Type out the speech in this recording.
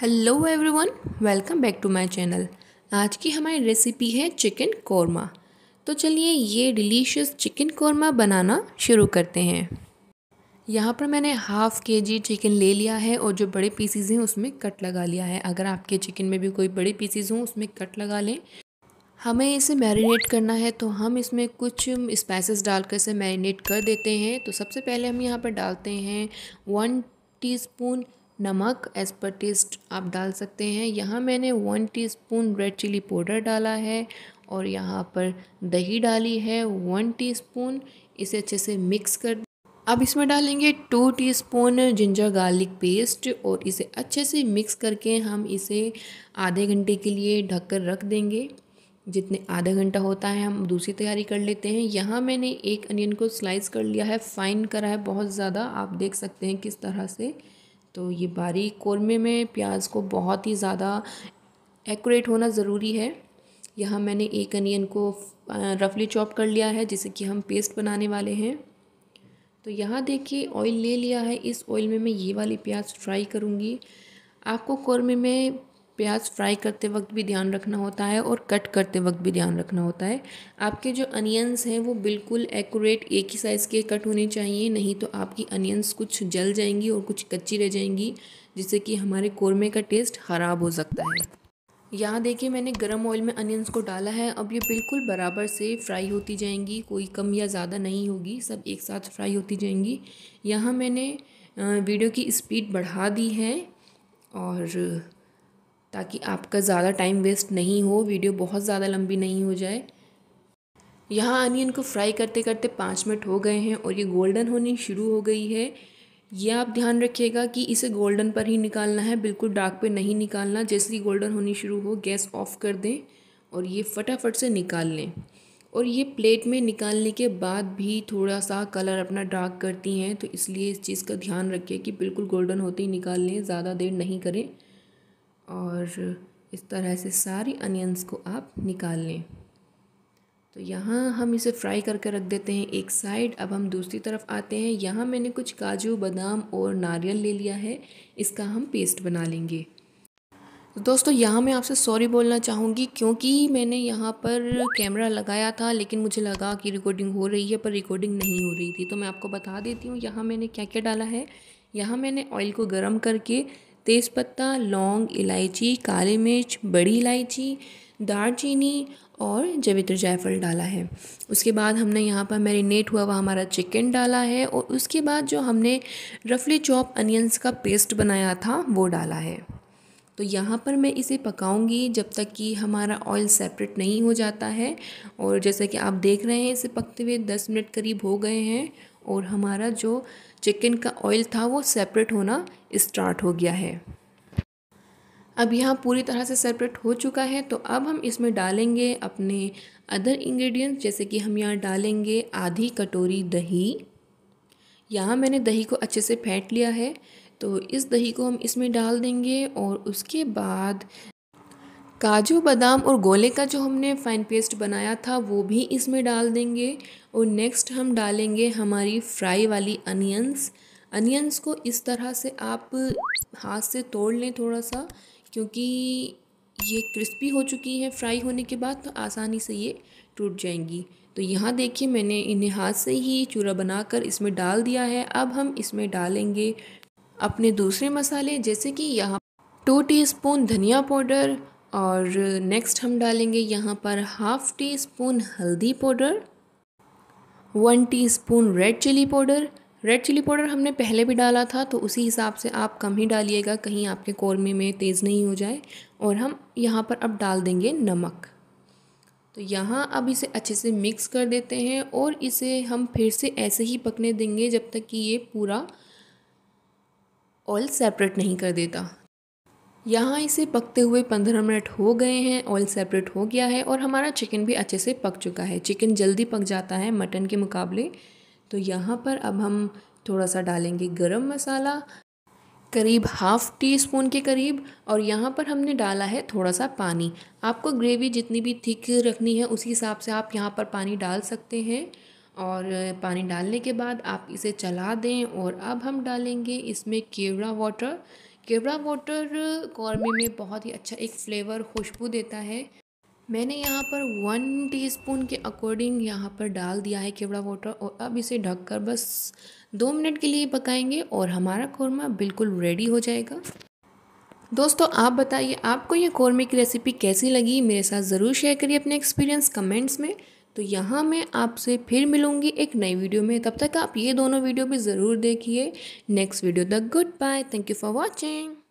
hello everyone welcome back to my channel आज की हमारी रेसिपी है चिकन कौरमा तो चलिए ये डिलीशियस चिकन कौरमा बनाना शुरू करते हैं यहाँ पर मैंने हाफ़ के जी चिकन ले लिया है और जो बड़े पीसीज हैं उसमें कट लगा लिया है अगर आपके चिकन में भी कोई बड़े पीसीज हों उसमें कट लगा लें हमें इसे मैरिनेट करना है तो हम इसमें कुछ स्पाइसेस डालकर इसे मैरिनेट कर देते हैं तो सबसे पहले हम यहाँ पर डालते हैं वन टीस्पून नमक एज पर टेस्ट आप डाल सकते हैं यहाँ मैंने one teaspoon red chilli powder डाला है और यहाँ पर दही डाली है वन टीस्पून इसे अच्छे से मिक्स कर अब इसमें डालेंगे two teaspoon ginger garlic paste और इसे अच्छे से मिक्स करके हम इसे आधे घंटे के लिए ढककर रख देंगे जितने आधा घंटा होता है हम दूसरी तैयारी कर लेते हैं यहाँ मैंने एक अनियन को स्लाइस कर लिया है फाइन करा है बहुत ज़्यादा आप देख सकते हैं किस तरह से तो ये बारीक कौरमे में प्याज को बहुत ही ज़्यादा एक्यूरेट होना ज़रूरी है यहाँ मैंने एक अनियन को रफली चॉप कर लिया है जिसे कि हम पेस्ट बनाने वाले हैं तो यहाँ देखिए ऑयल ले लिया है इस ऑयल में मैं ये वाली प्याज फ्राई करूँगी आपको कौरमे में प्याज फ्राई करते वक्त भी ध्यान रखना होता है और कट करते वक्त भी ध्यान रखना होता है आपके जो अनियंस हैं वो बिल्कुल एक्यूरेट एक ही साइज़ के कट होने चाहिए नहीं तो आपकी अनियंस कुछ जल जाएंगी और कुछ कच्ची रह जाएंगी जिससे कि हमारे कौरमे का टेस्ट ख़राब हो सकता है यहाँ देखिए मैंने गरम ऑयल में अनियंस को डाला है अब ये बिल्कुल बराबर से फ्राई होती जाएंगी कोई कम या ज़्यादा नहीं होगी सब एक साथ फ्राई होती जाएंगी यहाँ मैंने वीडियो की स्पीड बढ़ा दी है और ताकि आपका ज़्यादा टाइम वेस्ट नहीं हो वीडियो बहुत ज़्यादा लंबी नहीं हो जाए यहाँ अनियन को फ्राई करते करते पाँच मिनट हो गए हैं और ये गोल्डन होनी शुरू हो गई है ये आप ध्यान रखिएगा कि इसे गोल्डन पर ही निकालना है बिल्कुल डार्क पे नहीं निकालना जैसे ही गोल्डन होनी शुरू हो गैस ऑफ कर दें और ये फटाफट से निकाल लें और ये प्लेट में निकालने के बाद भी थोड़ा सा कलर अपना डार्क करती हैं तो इसलिए इस चीज़ का ध्यान रखिए कि बिल्कुल गोल्डन होते ही निकाल लें ज़्यादा देर नहीं करें और इस तरह से सारी अनियंस को आप निकाल लें तो यहाँ हम इसे फ्राई करके रख देते हैं एक साइड अब हम दूसरी तरफ आते हैं यहाँ मैंने कुछ काजू बादाम और नारियल ले लिया है इसका हम पेस्ट बना लेंगे तो दोस्तों यहाँ मैं आपसे सॉरी बोलना चाहूँगी क्योंकि मैंने यहाँ पर कैमरा लगाया था लेकिन मुझे लगा कि रिकॉर्डिंग हो रही है पर रिकॉर्डिंग नहीं हो रही थी तो मैं आपको बता देती हूँ यहाँ मैंने क्या क्या डाला है यहाँ मैंने ऑयल को गर्म करके तेज़पत्ता लौंग इलायची काली मिर्च बड़ी इलायची दालचीनी और जवित्र जायफल डाला है उसके बाद हमने यहाँ पर मैरिनेट हुआ हुआ हमारा चिकन डाला है और उसके बाद जो हमने रफली चॉप अनियंस का पेस्ट बनाया था वो डाला है तो यहाँ पर मैं इसे पकाऊंगी जब तक कि हमारा ऑयल सेपरेट नहीं हो जाता है और जैसा कि आप देख रहे हैं इसे पकते हुए दस मिनट करीब हो गए हैं और हमारा जो चिकन का ऑयल था वो सेपरेट होना स्टार्ट हो गया है अब यहाँ पूरी तरह से सेपरेट हो चुका है तो अब हम इसमें डालेंगे अपने अदर इंग्रेडिएंट्स जैसे कि हम यहाँ डालेंगे आधी कटोरी दही यहाँ मैंने दही को अच्छे से फेंट लिया है तो इस दही को हम इसमें डाल देंगे और उसके बाद काजू बादाम और गोले का जो हमने फ़ाइन पेस्ट बनाया था वो भी इसमें डाल देंगे और नेक्स्ट हम डालेंगे हमारी फ्राई वाली अनियंस अनियंस को इस तरह से आप हाथ से तोड़ लें थोड़ा सा क्योंकि ये क्रिस्पी हो चुकी हैं फ्राई होने के बाद तो आसानी से ये टूट जाएंगी तो यहाँ देखिए मैंने इन्हें हाथ से ही चूरा बनाकर इसमें डाल दिया है अब हम इसमें डालेंगे अपने दूसरे मसाले जैसे कि यहाँ टू टीस्पून धनिया पाउडर और नेक्स्ट हम डालेंगे यहाँ पर हाफ़ टी स्पून हल्दी powder one teaspoon red chilli powder red chilli powder हमने पहले भी डाला था तो उसी हिसाब से आप कम ही डालिएगा कहीं आपके कौरमे में तेज़ नहीं हो जाए और हम यहाँ पर अब डाल देंगे नमक तो यहाँ अब इसे अच्छे से मिक्स कर देते हैं और इसे हम फिर से ऐसे ही पकने देंगे जब तक कि ये पूरा ऑयल सेपरेट नहीं कर देता यहाँ इसे पकते हुए पंद्रह मिनट हो गए हैं ऑयल सेपरेट हो गया है और हमारा चिकन भी अच्छे से पक चुका है चिकन जल्दी पक जाता है मटन के मुकाबले तो यहाँ पर अब हम थोड़ा सा डालेंगे गरम मसाला करीब हाफ़ टी स्पून के करीब और यहाँ पर हमने डाला है थोड़ा सा पानी आपको ग्रेवी जितनी भी थिक रखनी है उसी हिसाब से आप यहाँ पर पानी डाल सकते हैं और पानी डालने के बाद आप इसे चला दें और अब हम डालेंगे इसमें केवड़ा वाटर केवड़ा वाटर कौरमे में बहुत ही अच्छा एक फ्लेवर खुशबू देता है मैंने यहाँ पर वन टीस्पून के अकॉर्डिंग यहाँ पर डाल दिया है केवड़ा वाटर और अब इसे ढककर बस दो मिनट के लिए पकाएंगे और हमारा कौरमा बिल्कुल रेडी हो जाएगा दोस्तों आप बताइए आपको ये कौरमे की रेसिपी कैसी लगी मेरे साथ ज़रूर शेयर करिए अपने एक्सपीरियंस कमेंट्स में तो यहाँ मैं आपसे फिर मिलूँगी एक नई वीडियो में तब तक आप ये दोनों वीडियो भी ज़रूर देखिए नेक्स्ट वीडियो तक good bye thank you for watching